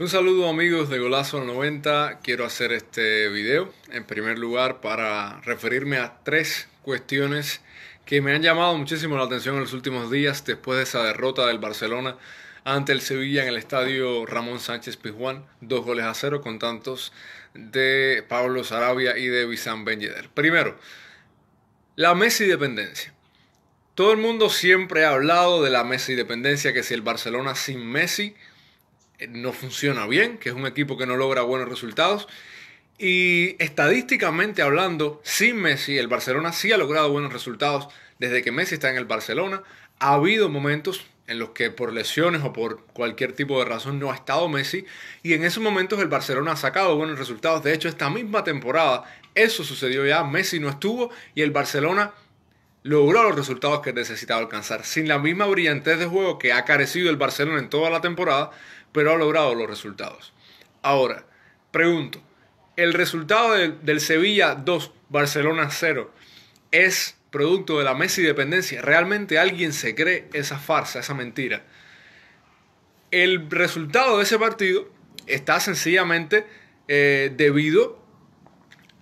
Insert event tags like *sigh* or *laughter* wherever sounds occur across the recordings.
Un saludo amigos de Golazo 90. Quiero hacer este video en primer lugar para referirme a tres cuestiones que me han llamado muchísimo la atención en los últimos días después de esa derrota del Barcelona ante el Sevilla en el estadio Ramón Sánchez Pizjuán, dos goles a cero con tantos de Pablo Sarabia y de Ben Yedder. Primero, la Messi dependencia. Todo el mundo siempre ha hablado de la Messi dependencia, que si el Barcelona sin Messi no funciona bien, que es un equipo que no logra buenos resultados. Y estadísticamente hablando, sin Messi, el Barcelona sí ha logrado buenos resultados desde que Messi está en el Barcelona. Ha habido momentos en los que por lesiones o por cualquier tipo de razón no ha estado Messi. Y en esos momentos el Barcelona ha sacado buenos resultados. De hecho, esta misma temporada eso sucedió ya. Messi no estuvo y el Barcelona logró los resultados que necesitaba alcanzar, sin la misma brillantez de juego que ha carecido el Barcelona en toda la temporada, pero ha logrado los resultados. Ahora, pregunto, ¿el resultado del, Sevilla 2, Barcelona 0 es producto de la Messi dependencia? ¿Realmente alguien se cree esa farsa, esa mentira? El resultado de ese partido está sencillamente eh, debido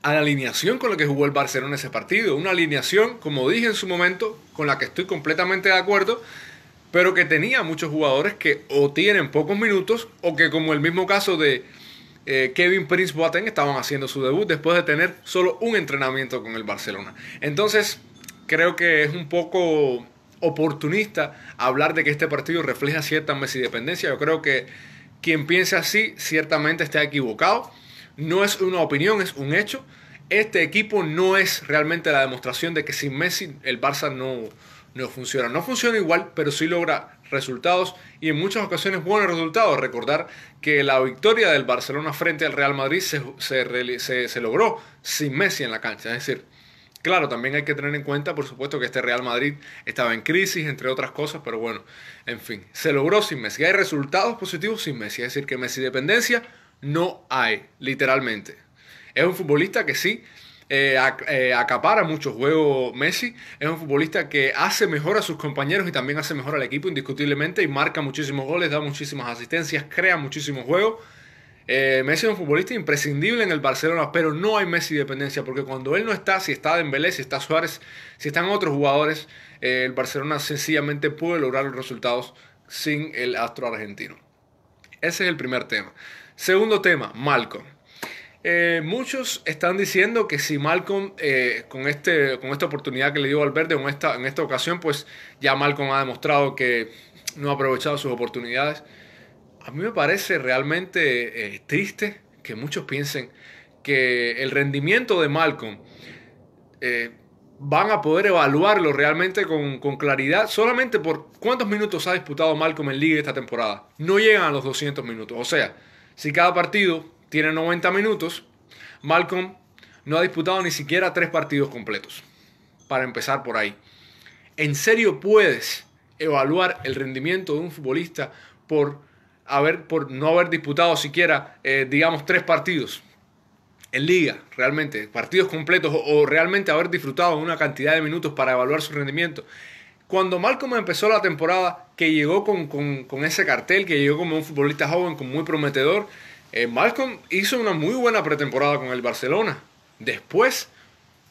a la alineación con la que jugó el Barcelona ese partido. Una alineación, como dije en su momento, con la que estoy completamente de acuerdo, pero que tenía muchos jugadores que o tienen pocos minutos o que como el mismo caso de eh, Kevin Prince Boateng estaban haciendo su debut después de tener solo un entrenamiento con el Barcelona. Entonces, creo que es un poco oportunista hablar de que este partido refleja cierta mesidependencia dependencia. Yo creo que quien piense así ciertamente está equivocado no es una opinión, es un hecho. Este equipo no es realmente la demostración de que sin Messi el Barça no, no funciona. No funciona igual, pero sí logra resultados y en muchas ocasiones buenos resultados. Recordar que la victoria del Barcelona frente al Real Madrid se, se, se logró sin Messi en la cancha. Es decir, Claro, también hay que tener en cuenta, por supuesto, que este Real Madrid estaba en crisis, entre otras cosas, pero bueno, en fin, se logró sin Messi. Hay resultados positivos sin Messi, es decir, que Messi dependencia no hay, literalmente. Es un futbolista que sí eh, eh, acapara mucho juego Messi. Es un futbolista que hace mejor a sus compañeros y también hace mejor al equipo, indiscutiblemente, y marca muchísimos goles, da muchísimas asistencias, crea muchísimos juegos. Eh, Messi es un futbolista imprescindible en el Barcelona, pero no hay Messi dependencia, porque cuando él no está, si está Dembélé, si está Suárez, si están otros jugadores, el Barcelona sencillamente puede lograr los resultados sin el astro argentino. Ese es el primer tema. Segundo tema, Malcolm. Eh, muchos están diciendo que si Malcolm, eh, con, este, con esta oportunidad que le dio Valverde en esta, en esta ocasión, pues ya Malcolm ha demostrado que no ha aprovechado sus oportunidades. A mí me parece realmente eh, triste que muchos piensen que el rendimiento de Malcolm van a poder evaluarlo realmente con, con, claridad solamente por cuántos minutos ha disputado Malcolm en Liga esta temporada. No llegan a los 200 minutos. O sea, si cada partido tiene 90 minutos, Malcolm no ha disputado ni siquiera tres partidos completos. Para empezar por ahí. ¿En serio puedes evaluar el rendimiento de un futbolista por, haber, por no haber disputado siquiera, eh, digamos, tres partidos? En liga, realmente, partidos completos o, realmente haber disfrutado una cantidad de minutos para evaluar su rendimiento. Cuando Malcolm empezó la temporada, que llegó con, con, ese cartel, que llegó como un futbolista joven, con muy prometedor. Eh, Malcolm hizo una muy buena pretemporada con el Barcelona. Después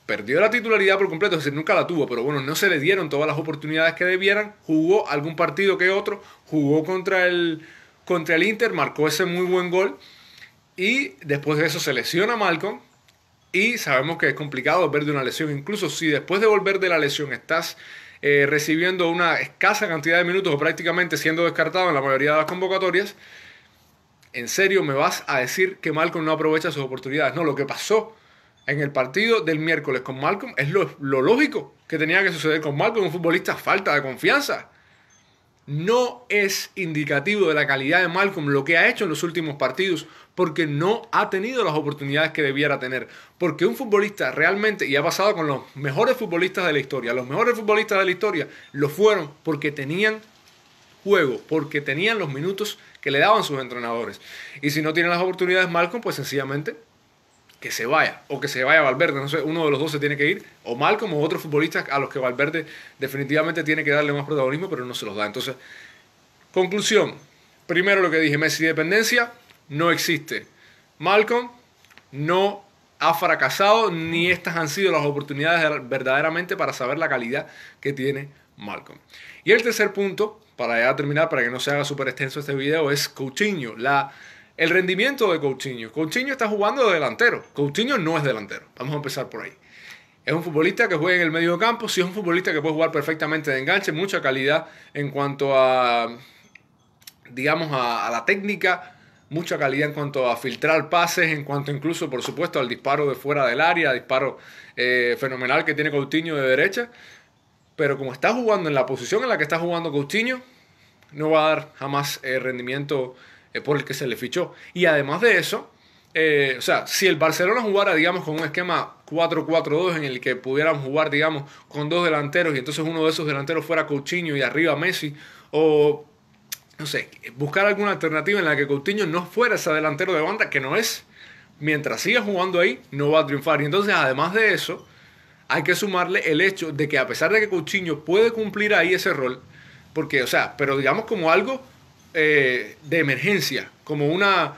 perdió la titularidad por completo, es decir, nunca la tuvo, pero bueno, no se le dieron todas las oportunidades que debieran, jugó algún partido que otro, jugó contra el, contra el Inter, marcó ese muy buen gol y después de eso se lesiona Malcolm y sabemos que es complicado volver de una lesión, incluso si después de volver de la lesión estás eh, recibiendo una escasa cantidad de minutos o prácticamente siendo descartado en la mayoría de las convocatorias. ¿En serio me vas a decir que Malcolm no aprovecha sus oportunidades? No, lo que pasó en el partido del miércoles con Malcolm es lo, lo lógico que tenía que suceder con Malcolm, un futbolista falta de confianza. No es indicativo de la calidad de Malcolm lo que ha hecho en los últimos partidos, porque no ha tenido las oportunidades que debiera tener. Porque un futbolista realmente, y ha pasado con los mejores futbolistas de la historia, los mejores futbolistas de la historia lo fueron porque tenían juego, porque tenían los minutos que le daban sus entrenadores. Y si no tiene las oportunidades Malcolm, pues sencillamente que se vaya, o que se vaya Valverde, no sé, uno de los dos se tiene que ir, o Malcolm o otros futbolistas a los que Valverde definitivamente tiene que darle más protagonismo, pero no se los da. Entonces, conclusión, primero lo que dije, Messi dependencia, no existe. Malcolm no ha fracasado ni estas han sido las oportunidades verdaderamente para saber la calidad que tiene Malcolm. Y el tercer punto, para ya terminar, para que no se haga súper extenso este video, es Coutinho, el rendimiento de Coutinho. Coutinho está jugando de delantero, Coutinho no es delantero, vamos a empezar por ahí. Es un futbolista que juega en el medio campo, sí es un futbolista que puede jugar perfectamente de enganche, mucha calidad en cuanto a, digamos, a la técnica, mucha calidad en cuanto a filtrar pases, en cuanto incluso, por supuesto, al disparo de fuera del área, disparo eh, fenomenal que tiene Coutinho de derecha. Pero como está jugando en la posición en la que está jugando Coutinho, no va a dar jamás el eh, rendimiento eh, por el que se le fichó. Y además de eso, o sea, si el Barcelona jugara, digamos, con un esquema 4-4-2 en el que pudieran jugar, digamos, con dos delanteros y entonces uno de esos delanteros fuera Coutinho y arriba Messi, o no sé, buscar alguna alternativa en la que Coutinho no fuera ese delantero de banda que no es. Mientras siga jugando ahí, no va a triunfar. Y entonces, además de eso, hay que sumarle el hecho de que a pesar de que Coutinho puede cumplir ahí ese rol, porque, o sea, pero digamos como algo eh, de emergencia, como una,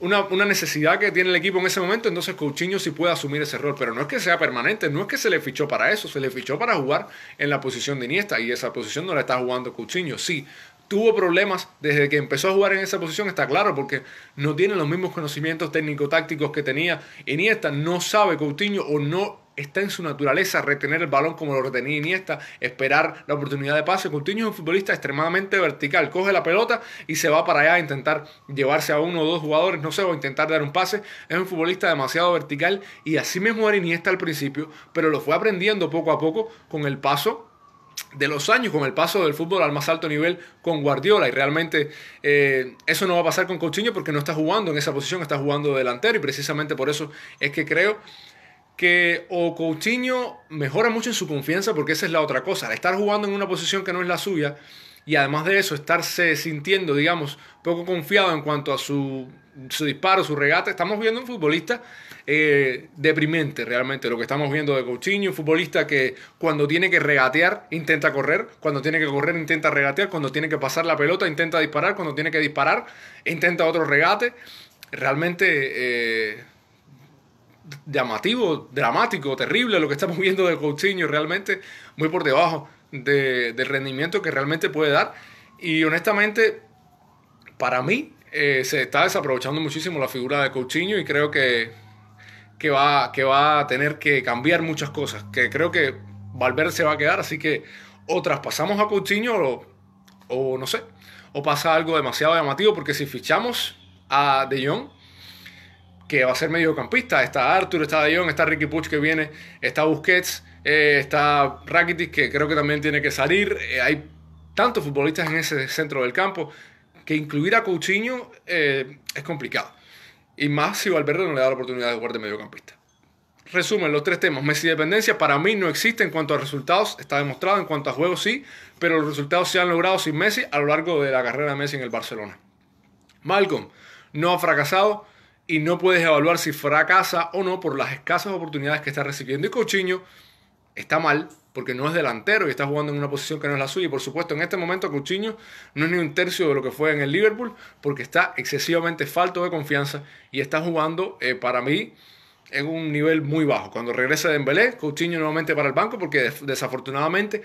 una, una, necesidad que tiene el equipo en ese momento, entonces Coutinho sí puede asumir ese rol, pero no es que sea permanente, no es que se le fichó para eso, se le fichó para jugar en la posición de Iniesta y esa posición no la está jugando Coutinho, sí, tuvo problemas desde que empezó a jugar en esa posición, está claro, porque no tiene los mismos conocimientos técnico-tácticos que tenía Iniesta, no sabe Coutinho o no está en su naturaleza retener el balón como lo retenía Iniesta, esperar la oportunidad de pase. Coutinho es un futbolista extremadamente vertical, coge la pelota y se va para allá a intentar llevarse a uno o dos jugadores, no sé, o intentar dar un pase. Es un futbolista demasiado vertical y así mismo era Iniesta al principio, pero lo fue aprendiendo poco a poco con el paso de los años con el paso del fútbol al más alto nivel con Guardiola y realmente eh, eso no va a pasar con Coutinho porque no está jugando en esa posición, está jugando delantero y precisamente por eso es que creo que o Coutinho mejora mucho en su confianza porque esa es la otra cosa, al estar jugando en una posición que no es la suya, y además de eso estarse sintiendo, digamos, poco confiado en cuanto a su, disparo, su regate, estamos viendo un futbolista eh, deprimente realmente, lo que estamos viendo de Coutinho, un futbolista que cuando tiene que regatear intenta correr, cuando tiene que correr intenta regatear, cuando tiene que pasar la pelota intenta disparar, cuando tiene que disparar intenta otro regate, realmente... Eh, llamativo, dramático, terrible lo que estamos *laughs* viendo de Coutinho, realmente muy por debajo de, rendimiento que realmente puede dar. Y honestamente, para mí, eh, se está desaprovechando muchísimo la figura de Coutinho y creo que, va, que va a tener que cambiar muchas cosas. Que creo que Valverde se va a quedar, así que o traspasamos a Coutinho o no sé, o pasa algo demasiado llamativo, porque si fichamos a De Jong, que va a ser mediocampista. Está Arthur, está De está Ricky Puch que viene, está Busquets, eh, está Rakitic que creo que también tiene que salir. Eh, hay tantos futbolistas en ese centro del campo que incluir a Coutinho eh, es complicado. Y más si Valverde no le da la oportunidad de jugar de mediocampista. Resumen, los tres temas. Messi dependencia para mí no existe en cuanto a resultados, está demostrado, en cuanto a juegos sí, pero los resultados se han logrado sin Messi a lo largo de la carrera de Messi en el Barcelona. Malcolm no ha fracasado, y no puedes evaluar si fracasa o no por las escasas oportunidades que está recibiendo. Y Coutinho está mal porque no es delantero y está jugando en una posición que no es la suya. Y por supuesto, en este momento Coutinho no es ni un tercio de lo que fue en el Liverpool porque está excesivamente falto de confianza y está jugando eh, para mí en un nivel muy bajo. Cuando regrese Dembélé, Coutinho nuevamente para el banco porque desafortunadamente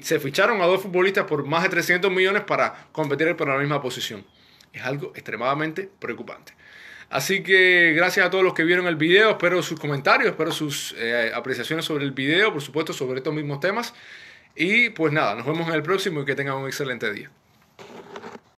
se ficharon a dos futbolistas por más de 300 millones para competir por la misma posición. Es algo extremadamente preocupante. Así que gracias a todos los que vieron el video, espero sus comentarios, espero sus eh, apreciaciones sobre el video, por supuesto, sobre estos mismos temas. Y pues nada, nos vemos en el próximo y que tengan un excelente día.